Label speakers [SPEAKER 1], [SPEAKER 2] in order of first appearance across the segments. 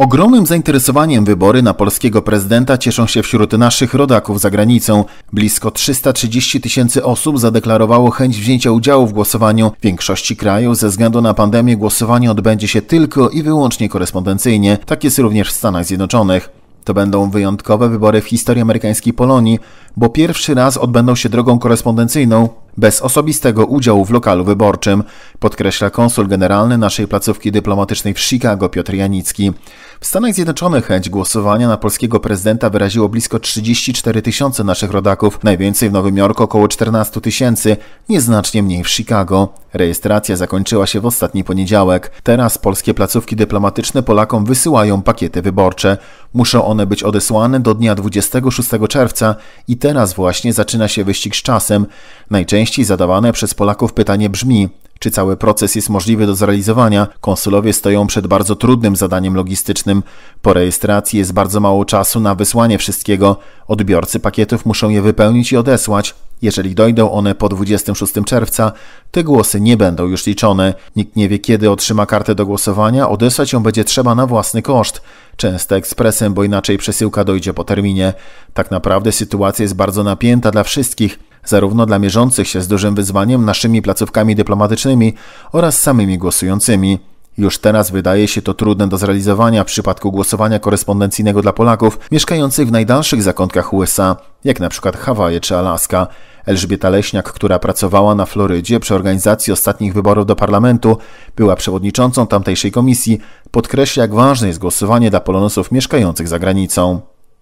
[SPEAKER 1] Ogromnym zainteresowaniem wybory na polskiego prezydenta cieszą się wśród naszych rodaków za granicą. Blisko 330 tysięcy osób zadeklarowało chęć wzięcia udziału w głosowaniu. W większości krajów ze względu na pandemię głosowanie odbędzie się tylko i wyłącznie korespondencyjnie. Tak jest również w Stanach Zjednoczonych. To będą wyjątkowe wybory w historii amerykańskiej Polonii, bo pierwszy raz odbędą się drogą korespondencyjną, bez osobistego udziału w lokalu wyborczym, podkreśla konsul generalny naszej placówki dyplomatycznej w Chicago Piotr Janicki. W Stanach Zjednoczonych chęć głosowania na polskiego prezydenta wyraziło blisko 34 tysiące naszych rodaków, najwięcej w Nowym Jorku około 14 tysięcy, nieznacznie mniej w Chicago. Rejestracja zakończyła się w ostatni poniedziałek. Teraz polskie placówki dyplomatyczne Polakom wysyłają pakiety wyborcze. Muszą one być odesłane do dnia 26 czerwca i teraz właśnie zaczyna się wyścig z czasem. Najczęściej zadawane przez Polaków pytanie brzmi: czy cały proces jest możliwy do zrealizowania? Konsulowie stoją przed bardzo trudnym zadaniem logistycznym. Po rejestracji jest bardzo mało czasu na wysłanie wszystkiego. Odbiorcy pakietów muszą je wypełnić i odesłać. Jeżeli dojdą one po 26 czerwca, te głosy nie będą już liczone. Nikt nie wie, kiedy otrzyma kartę do głosowania, odesłać ją będzie trzeba na własny koszt. Często ekspresem, bo inaczej przesyłka dojdzie po terminie. Tak naprawdę sytuacja jest bardzo napięta dla wszystkich zarówno dla mierzących się z dużym wyzwaniem naszymi placówkami dyplomatycznymi oraz samymi głosującymi. Już teraz wydaje się to trudne do zrealizowania w przypadku głosowania korespondencyjnego dla Polaków mieszkających w najdalszych zakątkach USA, jak na przykład Hawaje czy Alaska. Elżbieta Leśniak, która pracowała na Florydzie przy organizacji ostatnich wyborów do parlamentu, była przewodniczącą tamtejszej komisji, podkreśla jak ważne jest głosowanie dla Polonosów mieszkających za granicą.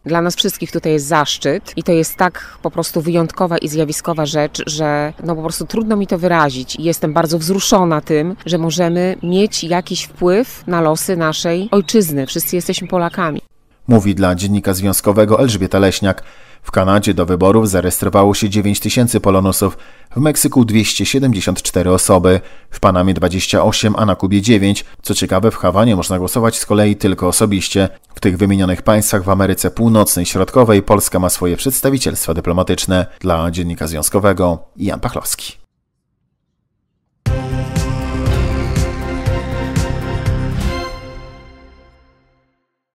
[SPEAKER 2] Dla nas wszystkich tutaj jest zaszczyt i to jest tak po prostu wyjątkowa i zjawiskowa rzecz, że no po prostu trudno mi to wyrazić. i Jestem bardzo wzruszona tym, że możemy mieć jakiś wpływ na losy naszej ojczyzny. Wszyscy jesteśmy Polakami
[SPEAKER 1] mówi dla dziennika związkowego Elżbieta Leśniak. W Kanadzie do wyborów zarejestrowało się 9 tysięcy Polonusów, w Meksyku 274 osoby, w Panamie 28, a na Kubie 9. Co ciekawe, w Hawanie można głosować z kolei tylko osobiście. W tych wymienionych państwach w Ameryce Północnej i Środkowej Polska ma swoje przedstawicielstwa dyplomatyczne. Dla Dziennika Związkowego Jan Pachlowski.